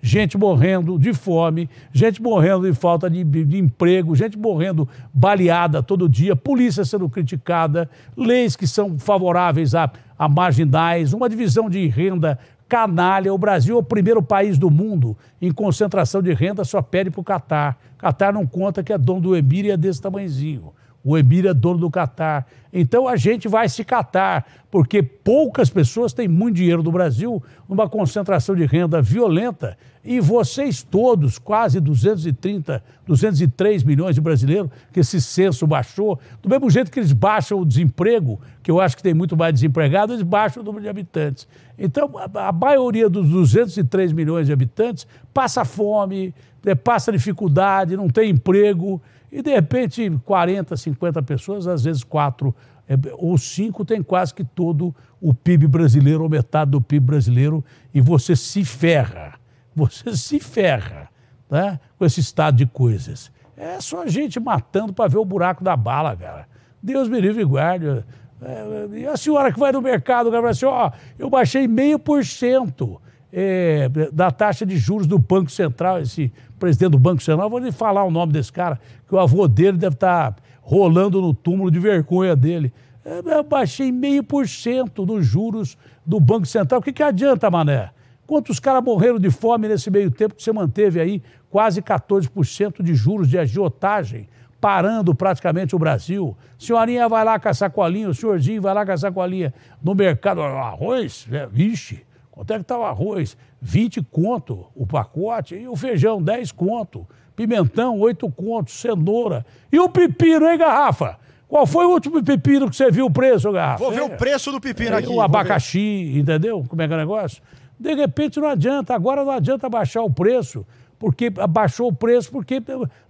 gente morrendo de fome, gente morrendo de falta de, de, emprego, gente morrendo baleada todo dia, polícia sendo criticada, leis que são favoráveis a, a marginais, uma divisão de renda canalha. O Brasil é o primeiro país do mundo em concentração de renda, só pede para o Catar. Catar não conta que é dono do é desse tamanhozinho. O Emir é dono do Catar. Então a gente vai se catar, porque poucas pessoas têm muito dinheiro no Brasil, uma concentração de renda violenta, e vocês todos, quase 230, 203 milhões de brasileiros, que esse censo baixou, do mesmo jeito que eles baixam o desemprego, que eu acho que tem muito mais desempregado, eles baixam o número de habitantes. Então, a, a maioria dos 203 milhões de habitantes passa fome, né, passa dificuldade, não tem emprego. E de repente, 40, 50 pessoas, às vezes quatro é, ou cinco, tem quase que todo o PIB brasileiro, ou metade do PIB brasileiro, e você se ferra. Você se ferra né, com esse estado de coisas. É só gente matando para ver o buraco da bala, cara. Deus me livre e guarde. É, e a senhora que vai no mercado, cara, fala assim, ó, eu baixei meio por cento é, da taxa de juros do Banco Central, esse presidente do Banco Central, vou lhe falar o nome desse cara, que o avô dele deve estar tá rolando no túmulo de vergonha dele. É, eu baixei meio por cento dos juros do Banco Central. O que, que adianta, Mané? Quantos caras morreram de fome nesse meio tempo que você manteve aí quase 14% de juros de agiotagem, parando praticamente o Brasil? Senhorinha vai lá com a sacolinha, o senhorzinho vai lá com a sacolinha no mercado. Arroz? É, vixe, Quanto é que está o arroz? 20 conto o pacote. E o feijão, 10 conto. Pimentão, 8 conto. Cenoura. E o pepino, hein, Garrafa? Qual foi o último pepino que você viu o preço, Garrafa? Vou ver o preço do pepino é, aqui. O abacaxi, entendeu? Como é que é o negócio? De repente não adianta. Agora não adianta baixar o preço. Porque baixou o preço, porque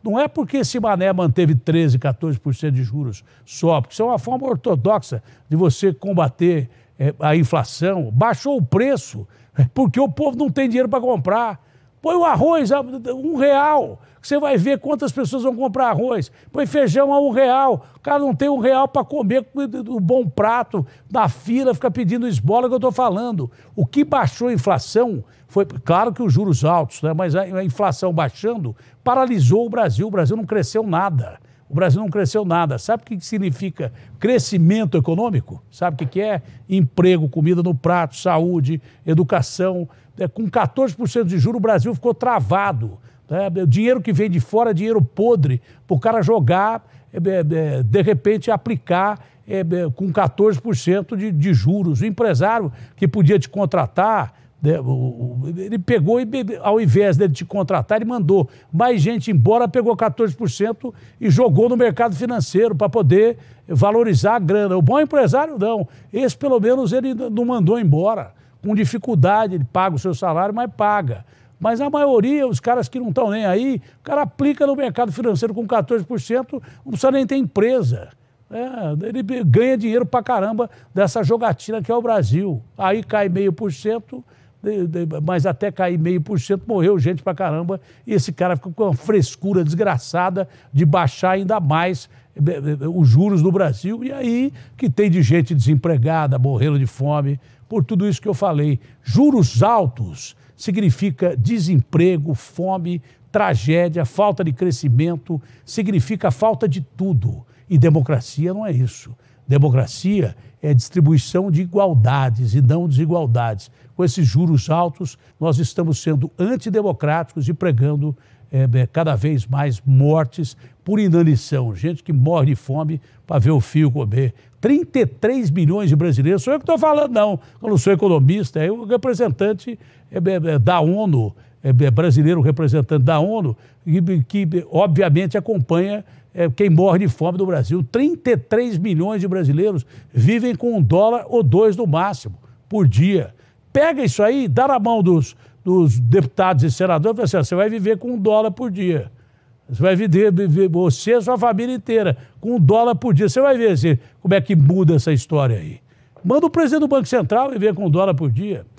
não é porque esse mané manteve 13, 14% de juros só, porque isso é uma forma ortodoxa de você combater é, a inflação, baixou o preço, é, porque o povo não tem dinheiro para comprar. Põe o arroz a um real, você vai ver quantas pessoas vão comprar arroz. Põe feijão a um real, o cara não tem um real para comer o bom prato, na fila, fica pedindo esbola que eu estou falando. O que baixou a inflação foi, claro que os juros altos, né? mas a inflação baixando paralisou o Brasil, o Brasil não cresceu nada. O Brasil não cresceu nada. Sabe o que significa crescimento econômico? Sabe o que é? Emprego, comida no prato, saúde, educação. É, com 14% de juros, o Brasil ficou travado. Né? O dinheiro que vem de fora é dinheiro podre para o cara jogar, é, é, de repente aplicar com 14% de juros. O empresário que podia te contratar né, ele pegou e, ao invés dele te contratar, ele mandou mais gente embora, pegou 14% e jogou no mercado financeiro para poder valorizar a grana. O bom empresário, não. Esse, pelo menos, ele não mandou embora. Com dificuldade, ele paga o seu salário, mas paga. Mas a maioria, os caras que não estão nem aí, o cara aplica no mercado financeiro com 14%, não precisa nem ter empresa. É, ele ganha dinheiro pra caramba dessa jogatina que é o Brasil. Aí cai meio por cento, mas até cair meio por cento, morreu gente pra caramba. E esse cara ficou com uma frescura desgraçada de baixar ainda mais eh, eh, eh, os juros do Brasil. E aí que tem de gente desempregada, morrendo de fome, por tudo isso que eu falei. Juros altos significa desemprego, fome, tragédia, falta de crescimento, significa falta de tudo. E democracia não é isso. Democracia é distribuição de igualdades e não desigualdades. Com esses juros altos, nós estamos sendo antidemocráticos e pregando é, cada vez mais mortes por inanição. Gente que morre de fome para ver o fio comer. 33 milhões de brasileiros, sou eu que estou falando, não. Eu não sou economista, é o representante eh, da ONU é, é brasileiro representante da ONU, que, que obviamente acompanha é, quem morre de fome do Brasil. 33 milhões de brasileiros vivem com um dólar ou dois no máximo por dia. Pega isso aí, dá na mão dos, dos deputados e senadores, fala assim, ó, você vai viver com um dólar por dia. Você vai viver, viver você e sua família inteira com um dólar por dia. Você vai ver assim, como é que muda essa história aí. Manda o presidente do Banco Central viver com um dólar por dia.